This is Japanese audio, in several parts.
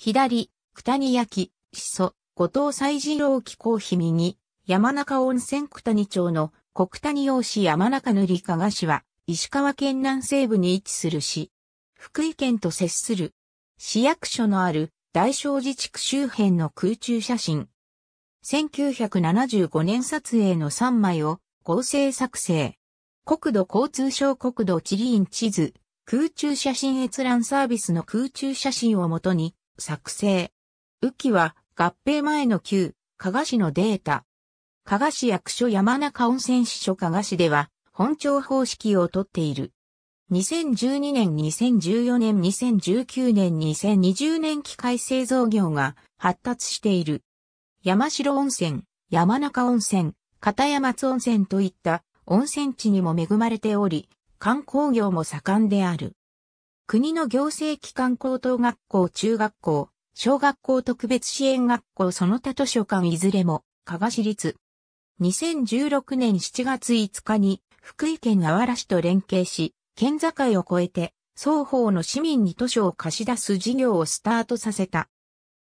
左、九谷焼、しそ、後藤西二郎気候碑右、山中温泉九谷町の国谷大市山中塗り加賀市は、石川県南西部に位置する市。福井県と接する。市役所のある大正寺地区周辺の空中写真。1975年撮影の3枚を合成作成。国土交通省国土地理院地図、空中写真閲覧サービスの空中写真をもとに作成。雨季は合併前の旧、加賀市のデータ。加賀市役所山中温泉支所加賀市では、本庁方式をとっている。2012年、2014年、2019年、2020年機械製造業が発達している。山城温泉、山中温泉、片山津温泉といった温泉地にも恵まれており、観光業も盛んである。国の行政機関高等学校中学校、小学校特別支援学校その他図書館いずれも、加賀市立。2016年7月5日に、福井県あわら市と連携し、県境を越えて、双方の市民に図書を貸し出す事業をスタートさせた。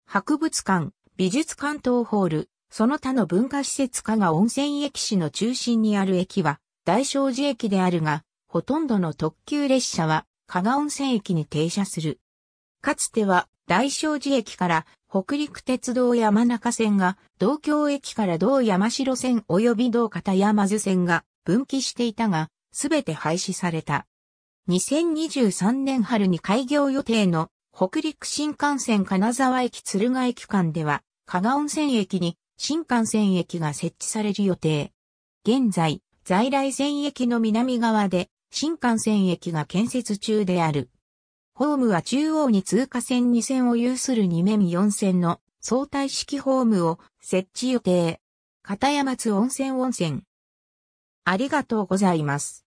博物館、美術館等ホール、その他の文化施設加賀温泉駅市の中心にある駅は、大正寺駅であるが、ほとんどの特急列車は加賀温泉駅に停車する。かつては大正寺駅から北陸鉄道山中線が、同京駅から同山城線及び同片山津線が分岐していたが、すべて廃止された。2023年春に開業予定の北陸新幹線金沢駅鶴ヶ駅間では、加賀温泉駅に新幹線駅が設置される予定。現在、在来線駅の南側で新幹線駅が建設中である。ホームは中央に通過線2線を有する2面4線の相対式ホームを設置予定。片山津温泉温泉。ありがとうございます。